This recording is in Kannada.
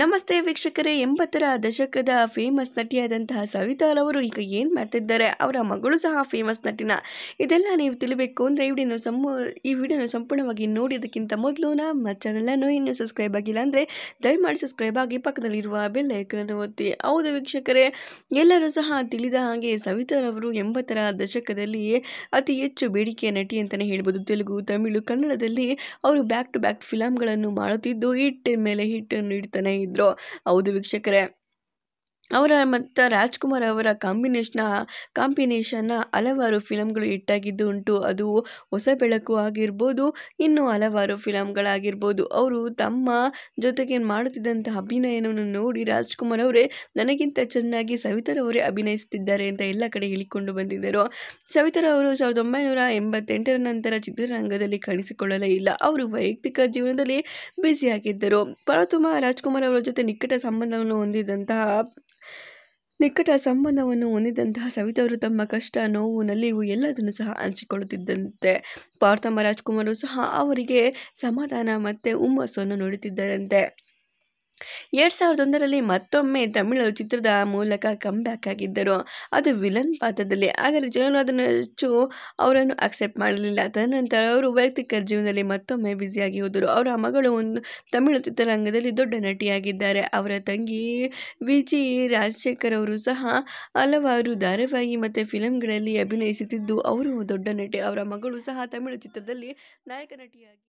ನಮಸ್ತೆ ವೀಕ್ಷಕರೇ ಎಂಬತ್ತರ ದಶಕದ ಫೇಮಸ್ ನಟಿಯಾದಂತಹ ಸವಿತಾ ರವರು ಈಗ ಏನು ಮಾಡ್ತಿದ್ದಾರೆ ಅವರ ಮಗಳು ಸಹ ಫೇಮಸ್ ನಟಿನ ಇದೆಲ್ಲ ನೀವು ತಿಳಿಬೇಕು ಅಂದರೆ ಈ ವಿಡಿಯೋನ ಸಂಪ ಈ ವಿಡಿಯೋನ ಸಂಪೂರ್ಣವಾಗಿ ನೋಡಿದ್ದಕ್ಕಿಂತ ಮೊದಲು ನಮ್ಮ ಚಾನಲನ್ನು ಇನ್ನೂ ಸಬ್ಸ್ಕ್ರೈಬ್ ಆಗಿಲ್ಲ ಅಂದರೆ ದಯಮಾಡಿ ಸಬ್ಸ್ಕ್ರೈಬ್ ಆಗಿ ಪಕ್ಕದಲ್ಲಿರುವ ಬೆಲ್ ಐಕನನ್ನು ಒತ್ತಿ ಹೌದು ವೀಕ್ಷಕರೇ ಎಲ್ಲರೂ ಸಹ ತಿಳಿದ ಹಾಗೆ ಸವಿತಾರವರು ಎಂಬತ್ತರ ದಶಕದಲ್ಲಿಯೇ ಅತಿ ಹೆಚ್ಚು ಬೇಡಿಕೆಯ ನಟಿ ಅಂತಲೇ ಹೇಳ್ಬೋದು ತೆಲುಗು ತಮಿಳು ಕನ್ನಡದಲ್ಲಿ ಅವರು ಬ್ಯಾಕ್ ಟು ಬ್ಯಾಕ್ ಫಿಲಮ್ಗಳನ್ನು ಮಾಡುತ್ತಿದ್ದು ಹಿಟ್ಟಿನ ಮೇಲೆ ಹಿಟ್ಟನ್ನು ಇಡ್ತಾನೆ ಇದ್ರು ಹೌದು ವೀಕ್ಷಕರೇ ಅವರ ಮತ್ತು ರಾಜ್ಕುಮಾರ್ ಅವರ ಕಾಂಬಿನೇಷನ್ನ ಕಾಂಬಿನೇಷನ್ನ ಹಲವಾರು ಫಿಲಮ್ಗಳು ಹಿಟ್ಟಾಗಿದ್ದು ಉಂಟು ಅದು ಹೊಸ ಬೆಳಕು ಆಗಿರ್ಬೋದು ಇನ್ನೂ ಹಲವಾರು ಫಿಲಮ್ಗಳಾಗಿರ್ಬೋದು ಅವರು ತಮ್ಮ ಜೊತೆಗೆ ಮಾಡುತ್ತಿದ್ದಂಥ ಅಭಿನಯವನ್ನು ನೋಡಿ ರಾಜ್ಕುಮಾರ್ ಅವರೇ ನನಗಿಂತ ಚೆನ್ನಾಗಿ ಅವರೇ ಅಭಿನಯಿಸುತ್ತಿದ್ದಾರೆ ಅಂತ ಎಲ್ಲ ಕಡೆ ಹೇಳಿಕೊಂಡು ಬಂದಿದ್ದರು ಸವಿತಾರ ಅವರು ಸಾವಿರದ ಒಂಬೈನೂರ ಎಂಬತ್ತೆಂಟರ ನಂತರ ಚಿತ್ರರಂಗದಲ್ಲಿ ಕಾಣಿಸಿಕೊಳ್ಳಲೇ ಇಲ್ಲ ಅವರು ವೈಯಕ್ತಿಕ ಜೀವನದಲ್ಲಿ ಬ್ಯುಸಿಯಾಗಿದ್ದರು ಪರತುಮ ರಾಜ್ಕುಮಾರ್ ಅವರ ಜೊತೆ ನಿಕಟ ಸಂಬಂಧವನ್ನು ಹೊಂದಿದಂತಹ ನಿಕಟ ಸಂಬಂಧವನ್ನು ಹೊಂದಿದಂತಹ ಸವಿತವರು ತಮ್ಮ ಕಷ್ಟ ನೋವು ನಲಿವು ಎಲ್ಲದನ್ನು ಸಹ ಹಂಚಿಕೊಳ್ಳುತ್ತಿದ್ದಂತೆ ಪಾರ್ಥಮ್ಮ ರಾಜ್ಕುಮಾರು ಸಹ ಅವರಿಗೆ ಸಮಾಧಾನ ಮತ್ತು ಹುಮ್ಮಸ್ಸನ್ನು ನೋಡುತ್ತಿದ್ದರಂತೆ ಎರಡು ಸಾವಿರದ ಒಂದರಲ್ಲಿ ಮತ್ತೊಮ್ಮೆ ತಮಿಳು ಚಿತ್ರದ ಮೂಲಕ ಕಮ್ ಬ್ಯಾಕ್ ಆಗಿದ್ದರು ಅದು ವಿಲನ್ ಪಾತ್ರದಲ್ಲಿ ಆದರೆ ಜನರು ಅದನ್ನು ಹೆಚ್ಚು ಅವರನ್ನು ಅಕ್ಸೆಪ್ಟ್ ಮಾಡಲಿಲ್ಲ ತದನಂತರ ಅವರು ವೈಯಕ್ತಿಕ ಜೀವನದಲ್ಲಿ ಮತ್ತೊಮ್ಮೆ ಬ್ಯುಸಿಯಾಗಿ ಹೋದರು ಅವರ ಮಗಳು ಒಂದು ತಮಿಳು ಚಿತ್ರರಂಗದಲ್ಲಿ ದೊಡ್ಡ ನಟಿಯಾಗಿದ್ದಾರೆ ಅವರ ತಂಗಿ ವಿಜಿ ರಾಜಶೇಖರ್ ಅವರು ಸಹ ಹಲವಾರು ಧಾರಾವಾಹಿ ಮತ್ತು ಫಿಲಂಗಳಲ್ಲಿ ಅಭಿನಯಿಸುತ್ತಿದ್ದು ಅವರು ದೊಡ್ಡ ನಟಿ ಅವರ ಮಗಳು ಸಹ ತಮಿಳು ಚಿತ್ರದಲ್ಲಿ ನಾಯಕ ನಟಿಯಾಗಿ